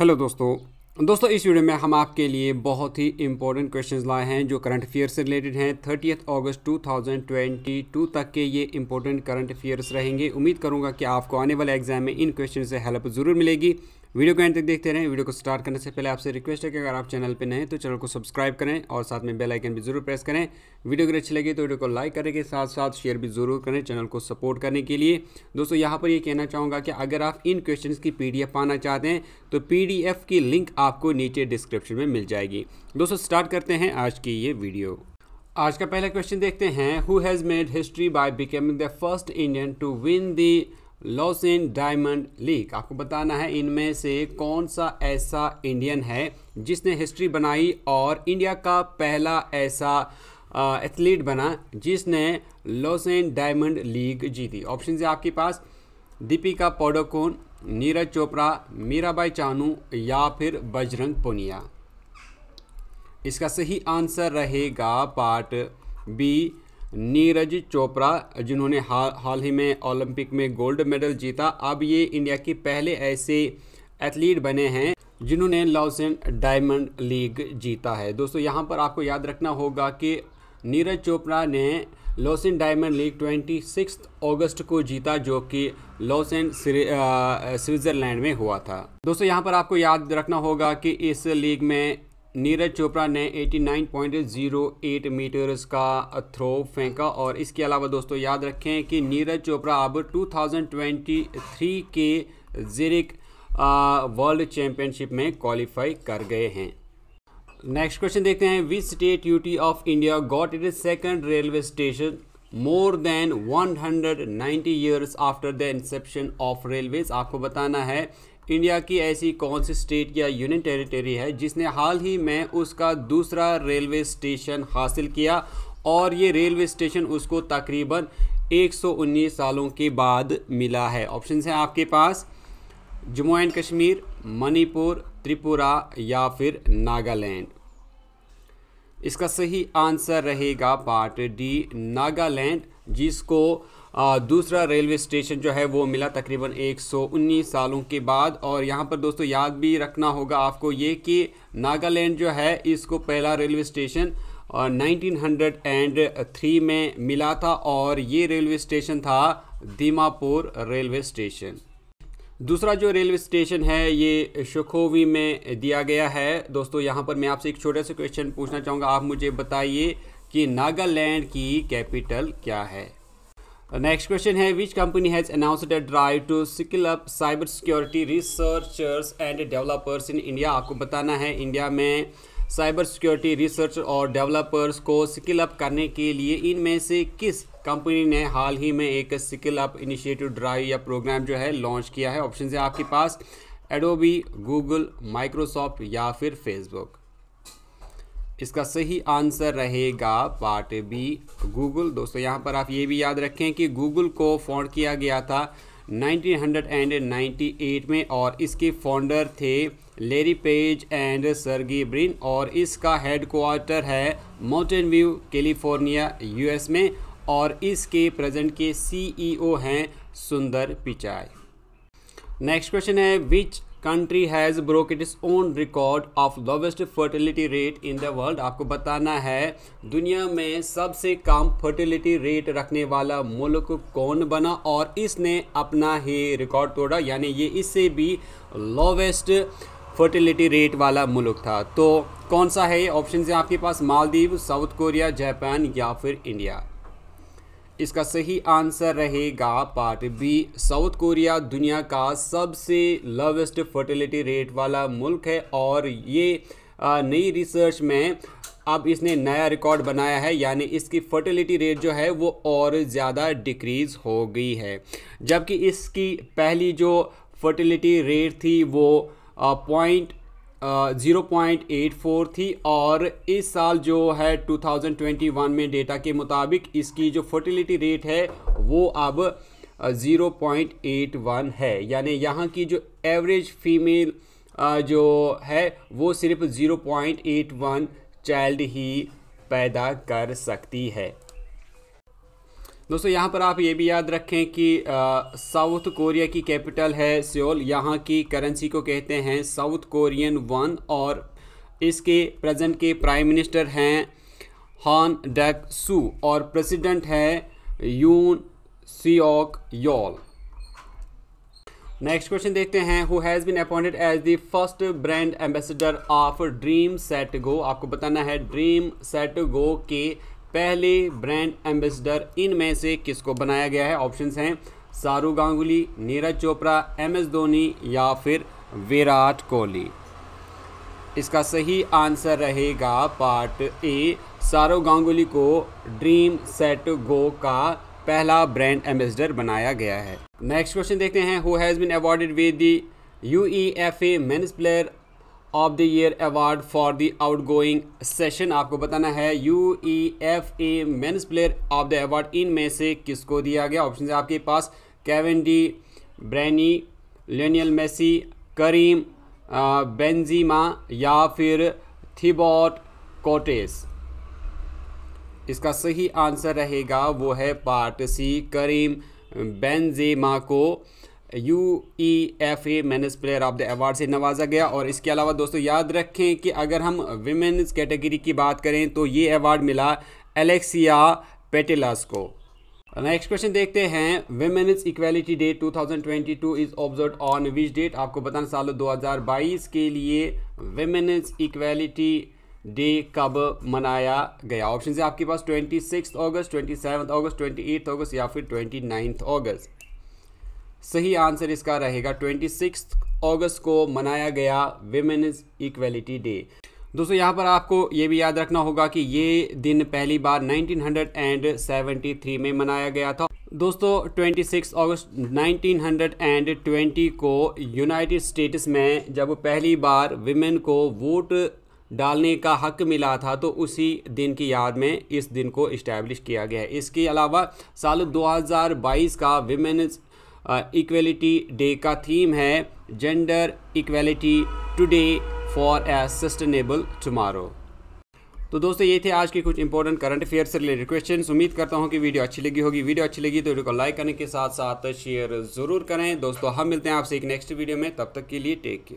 hello दोस्तों दोस्तों इस वीडियो में हम आपके लिए बहुत ही इंपॉर्टेंट क्वेश्चंस लाए हैं जो करंट अफेयर से रिलेटेड हैं थर्टीथ अगस्त 2022 तक के ये इंपॉर्टेंट करंट अफेयर्स रहेंगे उम्मीद करूंगा कि आपको आने वाले एग्जाम में इन क्वेश्चन से हेल्प ज़रूर मिलेगी वीडियो को एंड तक देखते रहें वीडियो को स्टार्ट करने से पहले आपसे रिक्वेस्ट है कि अगर आप चैनल पर नए तो चैनल को सब्सक्राइब करें और साथ में बेल आइकन भी जरूर प्रेस करें वीडियो अगर अच्छी लगी तो वीडियो को लाइक करने के साथ साथ शेयर भी जरूर करें चैनल को सपोर्ट करने के लिए दोस्तों यहाँ पर ये कहना चाहूँगा कि अगर आप इन क्वेश्चन की पी पाना चाहते हैं तो पी की लिंक आपको नीचे डिस्क्रिप्शन में मिल जाएगी दोस्तों स्टार्ट करते हैं आज की ये वीडियो आज का पहला क्वेश्चन देखते हैं who has made history by becoming the first Indian to win the Lausanne Diamond League आपको बताना है इनमें से कौन सा ऐसा इंडियन है जिसने हिस्ट्री बनाई और इंडिया का पहला ऐसा एथलीट बना जिसने लॉस इन डायमंड लीग जीती ऑप्शन है आपके पास दीपिका पोडोकोन नीरज चोपड़ा मीराबाई चानू या फिर बजरंग पुनिया इसका सही आंसर रहेगा पार्ट बी नीरज चोपड़ा जिन्होंने हाल हाल ही में ओलंपिक में गोल्ड मेडल जीता अब ये इंडिया के पहले ऐसे एथलीट बने हैं जिन्होंने लॉसेन डायमंड लीग जीता है दोस्तों यहाँ पर आपको याद रखना होगा कि नीरज चोपड़ा ने Lausanne Diamond League twenty six August को जीता जो कि लॉसेन स्विट्ज़रलैंड में हुआ था दोस्तों यहाँ पर आपको याद रखना होगा कि इस लीग में नीरज चोपड़ा ने 89.08 मीटर्स का थ्रो फेंका और इसके अलावा दोस्तों याद रखें कि नीरज चोपड़ा अब 2023 के जेरिक वर्ल्ड चैम्पियनशिप में क्वालिफाई कर गए हैं नेक्स्ट क्वेश्चन देखते हैं which state UT of India got it second railway station more than 190 years after the inception of railways आपको बताना है इंडिया की ऐसी कौन सी स्टेट या यूनियन टेरिटरी है जिसने हाल ही में उसका दूसरा रेलवे स्टेशन हासिल किया और ये रेलवे स्टेशन उसको तकरीबन 119 सालों के बाद मिला है ऑप्शन हैं आपके पास जम्मू एंड कश्मीर मणिपुर त्रिपुरा या फिर नागालैंड इसका सही आंसर रहेगा पार्ट डी नागालैंड जिसको दूसरा रेलवे स्टेशन जो है वो मिला तकरीबन 119 सालों के बाद और यहाँ पर दोस्तों याद भी रखना होगा आपको ये कि नागालैंड जो है इसको पहला रेलवे स्टेशन नाइनटीन में मिला था और ये रेलवे स्टेशन था दीमापुर रेलवे स्टेशन दूसरा जो रेलवे स्टेशन है ये शखोवी में दिया गया है दोस्तों यहाँ पर मैं आपसे एक छोटा सा क्वेश्चन पूछना चाहूँगा आप मुझे बताइए कि नागालैंड की कैपिटल क्या है नेक्स्ट क्वेश्चन है which company has announced a drive to skill up cyber security researchers and developers in India आपको बताना है इंडिया में साइबर सिक्योरिटी रिसर्च और डेवलपर्स को स्किल अप करने के लिए इनमें से किस कंपनी ने हाल ही में एक स्किल अप इनिशिएटिव ड्राइव या प्रोग्राम जो है लॉन्च किया है ऑप्शन है आपके पास एडोबी गूगल माइक्रोसॉफ्ट या फिर फेसबुक इसका सही आंसर रहेगा पार्ट बी गूगल दोस्तों यहाँ पर आप ये भी याद रखें कि गूगल को फाउंड किया गया था 1998 में और इसके फाउंडर थे Larry Page and Sergey Brin और इसका हेड क्वार्टर है माउंटेन व्यू कैलिफोर्निया यूएस में और इसके प्रेजेंट के सीईओ e हैं सुंदर पिचाई नेक्स्ट क्वेश्चन है which country has broke its own record of lowest fertility rate in the world आपको बताना है दुनिया में सबसे कम फर्टिलिटी रेट रखने वाला मुल्क कौन बना और इसने अपना ही रिकॉर्ड तोड़ा यानी ये इससे भी लोवेस्ट फर्टिलिटी रेट वाला मुल्क था तो कौन सा है ये ऑप्शन है आपके पास मालदीव साउथ कोरिया जापान या फिर इंडिया इसका सही आंसर रहेगा पार्ट बी साउथ कोरिया दुनिया का सबसे लोवेस्ट फर्टिलिटी रेट वाला मुल्क है और ये नई रिसर्च में अब इसने नया रिकॉर्ड बनाया है यानी इसकी फर्टिलिटी रेट जो है वो और ज़्यादा डिक्रीज़ हो गई है जबकि इसकी पहली जो फर्टिलिटी रेट थी वो point zero point eight four थी और इस साल जो है 2021 में डेटा के मुताबिक इसकी जो फर्टिलिटी रेट है वो अब ज़ीरो पॉइंट एट वन है यानी यहाँ की जो एवरेज फीमेल जो है वो सिर्फ zero point eight one child ही पैदा कर सकती है दोस्तों यहाँ पर आप ये भी याद रखें कि साउथ कोरिया की कैपिटल है सियोल यहाँ की करेंसी को कहते हैं साउथ कोरियन वन और इसके प्रेजेंट के प्राइम मिनिस्टर हैं हॉन डैक सू और प्रेसिडेंट है यून सियोक योल नेक्स्ट क्वेश्चन देखते हैं who has been appointed as the first brand ambassador of Dream Set Go आपको बताना है ड्रीम सेट गो के पहले ब्रांड एम्बेसडर इनमें से किसको बनाया गया है ऑप्शंस हैं सारू गांगुली नीरज चोपड़ा एम एस धोनी या फिर विराट कोहली इसका सही आंसर रहेगा पार्ट ए सारू गांगुली को ड्रीम सेट गो का पहला ब्रांड एम्बेसडर बनाया गया है नेक्स्ट क्वेश्चन देखते हैं who has been awarded with the U E F A men's player of the year award for the outgoing session आपको बताना है U E F A men's player of the award इन में से किसको दिया गया ऑप्शन है आपके पास Kevin De Bruyne Lionel Messi Karim Benzema या फिर थीबॉट कोटेस इसका सही आंसर रहेगा वो है पार्ट सी करीम बेंजेमा को U E F A men's player of the award से नवाजा गया और इसके अलावा दोस्तों याद रखें कि अगर हम विमेन्स कैटेगरी की बात करें तो ये अवार्ड मिला एलेक्सिया पेटेलास को नेक्स्ट क्वेश्चन देखते हैं women's equality day 2022 is observe on which date आपको बताना साल 2022 के लिए वेमेन्स इक्वेलिटी डे कब मनाया गया ऑप्शन है आपके पास 26 अगस्त 27 अगस्त 28 अगस्त या फिर 29 अगस्त सही आंसर इसका रहेगा ट्वेंटी अगस्त को मनाया गया विमेन्स इक्वेलिटी डे दोस्तों यहाँ पर आपको ये भी याद रखना होगा कि ये दिन पहली बार 1973 में मनाया गया था दोस्तों 26 अगस्त 1920 को यूनाइटेड स्टेट्स में जब पहली बार विमेन को वोट डालने का हक मिला था तो उसी दिन की याद में इस दिन को इस्टेब्लिश किया गया है इसके अलावा साल 2022 का विमेन्स इक्वलिटी डे का थीम है gender equality today for a sustainable tomorrow तो दोस्तों ये थे आज के कुछ इंपॉर्टेंट करंट अफेयर से रिलेटेड क्वेश्चन उम्मीद करता हूँ कि वीडियो अच्छी लगी होगी वीडियो अच्छी लगी तो वीडियो को लाइक करने के साथ साथ शेयर ज़रूर करें दोस्तों हम मिलते हैं आपसे एक नेक्स्ट वीडियो में तब तक के लिए टेक केयर